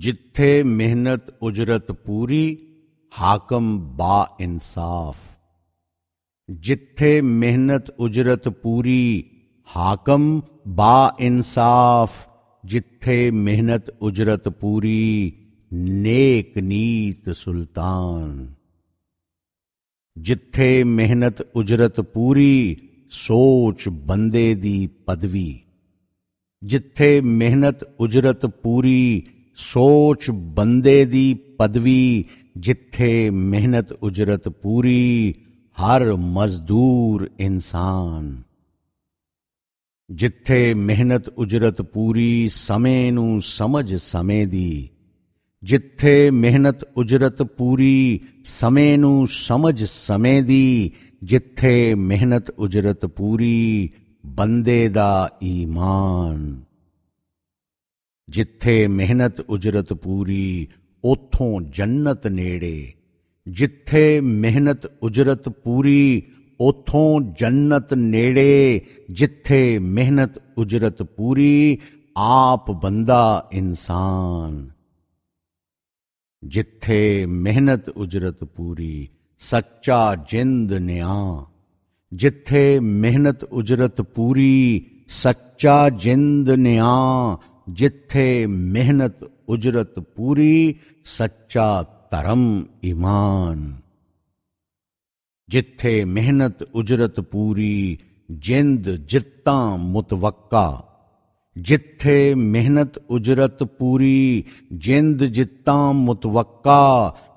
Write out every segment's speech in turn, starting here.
ਜਿੱਥੇ ਮਿਹਨਤ ਉਜਰਤ ਪੂਰੀ ਹਾਕਮ ਬਾ ਇਨਸਾਫ ਜਿੱਥੇ ਮਿਹਨਤ ਉਜਰਤ ਪੂਰੀ ਹਾਕਮ ਬਾ ਇਨਸਾਫ ਜਿੱਥੇ ਮਿਹਨਤ ਉਜਰਤ ਪੂਰੀ ਨੇਕ ਨੀਤ ਸੁਲਤਾਨ ਜਿੱਥੇ ਮਿਹਨਤ ਉਜਰਤ ਪੂਰੀ ਸੋਚ ਬੰਦੇ ਦੀ ਪਦਵੀ ਜਿੱਥੇ ਮਿਹਨਤ ਉਜਰਤ ਪੂਰੀ ਸੋਚ ਬੰਦੇ ਦੀ ਪਦਵੀ ਜਿੱਥੇ ਮਿਹਨਤ ਉਜਰਤ ਪੂਰੀ ਹਰ ਮਜ਼ਦੂਰ ਇਨਸਾਨ ਜਿੱਥੇ ਮਿਹਨਤ ਉਜਰਤ ਪੂਰੀ ਸਮੇਂ ਨੂੰ ਸਮਝ ਸਮੇਂ ਦੀ ਜਿੱਥੇ ਮਿਹਨਤ ਉਜਰਤ ਪੂਰੀ ਸਮੇਂ ਨੂੰ ਸਮਝ ਸਮੇਂ ਦੀ ਜਿੱਥੇ ਮਿਹਨਤ ਉਜਰਤ ਪੂਰੀ ਬੰਦੇ ਦਾ ਈਮਾਨ ਜਿੱਥੇ ਮਿਹਨਤ ਉਜਰਤ ਪੂਰੀ ਉਥੋਂ ਜੰਨਤ ਨੇੜੇ ਜਿੱਥੇ ਮਿਹਨਤ ਉਜਰਤ ਪੂਰੀ ਉਥੋਂ ਜੰਨਤ ਨੇੜੇ ਜਿੱਥੇ ਮਿਹਨਤ ਉਜਰਤ ਪੂਰੀ ਆਪ ਬੰਦਾ ਇਨਸਾਨ ਜਿੱਥੇ ਮਿਹਨਤ ਉਜਰਤ ਪੂਰੀ ਸੱਚਾ ਜਿੰਦ ਨਿਆ ਜਿੱਥੇ ਮਿਹਨਤ ਉਜਰਤ ਪੂਰੀ ਸੱਚਾ ਜਿੰਦ ਨਿਆ ਜਿੱਥੇ ਮਿਹਨਤ ਉਜਰਤ ਪੂਰੀ ਸੱਚਾ ਧਰਮ ਈਮਾਨ ਜਿੱਥੇ ਮਿਹਨਤ ਉਜਰਤ ਪੂਰੀ ਜਿੰਦ ਜਿੱਤਾਂ ਮੁਤਵਕਾ ਜਿੱਥੇ ਮਿਹਨਤ ਉਜਰਤ ਪੂਰੀ ਜਿੰਦ ਜਿੱਤਾਂ ਮੁਤਵਕਾ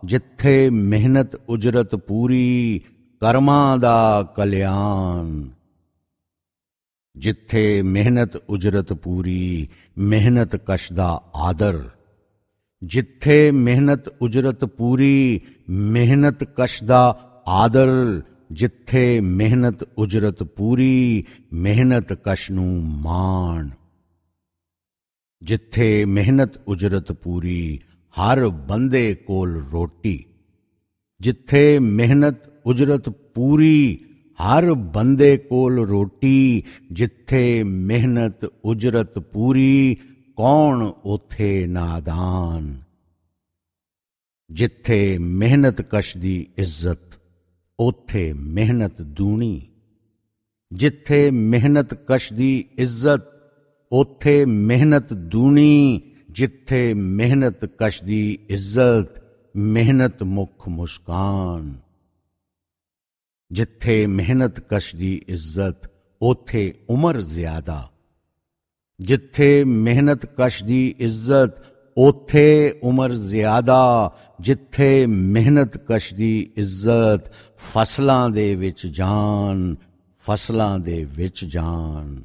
ਜਿੱਥੇ ਮਿਹਨਤ ਉਜਰਤ ਪੂਰੀ ਕਰਮਾਂ ਦਾ ਕਲਿਆਣ ਜਿੱਥੇ ਮਿਹਨਤ ਉਜਰਤ ਪੂਰੀ ਮਿਹਨਤ ਕਸ਼ ਦਾ ਆਦਰ ਜਿੱਥੇ ਮਿਹਨਤ ਉਜਰਤ ਪੂਰੀ ਮਿਹਨਤ ਕਸ਼ ਦਾ ਆਦਰ ਜਿੱਥੇ ਮਿਹਨਤ ਉਜਰਤ ਪੂਰੀ ਮਿਹਨਤ ਕਸ਼ ਨੂੰ ਮਾਣ ਜਿੱਥੇ ਮਿਹਨਤ ਉਜਰਤ ਪੂਰੀ ਹਰ ਬੰਦੇ ਕੋਲ ਰੋਟੀ ਜਿੱਥੇ ਮਿਹਨਤ ਉਜਰਤ ਪੂਰੀ ਹਰ ਬੰਦੇ ਕੋਲ ਰੋਟੀ ਜਿੱਥੇ ਮਿਹਨਤ ਉਜਰਤ ਪੂਰੀ ਕੌਣ ਉਥੇ ਨਾਦਾਨ ਜਿੱਥੇ ਮਿਹਨਤ ਕਸ਼ ਦੀ ਇੱਜ਼ਤ ਉਥੇ ਮਿਹਨਤ ਦੂਣੀ ਜਿੱਥੇ ਮਿਹਨਤ ਕਸ਼ ਦੀ ਇੱਜ਼ਤ ਉਥੇ ਮਿਹਨਤ ਦੂਣੀ ਜਿੱਥੇ ਮਿਹਨਤ ਕਸ਼ ਦੀ ਇੱਜ਼ਤ ਮਿਹਨਤ ਮੁਖ ਮੁਸਕਾਨ ਜਿੱਥੇ ਮਿਹਨਤ ਕਸ਼ ਦੀ ਇੱਜ਼ਤ ਉਥੇ ਉਮਰ ਜ਼ਿਆਦਾ ਜਿੱਥੇ ਮਿਹਨਤ ਕਸ਼ ਦੀ ਇੱਜ਼ਤ ਉਥੇ ਉਮਰ ਜ਼ਿਆਦਾ ਜਿੱਥੇ ਮਿਹਨਤ ਕਸ਼ ਦੀ ਇੱਜ਼ਤ ਫਸਲਾਂ ਦੇ ਵਿੱਚ ਜਾਨ ਫਸਲਾਂ ਦੇ ਵਿੱਚ ਜਾਨ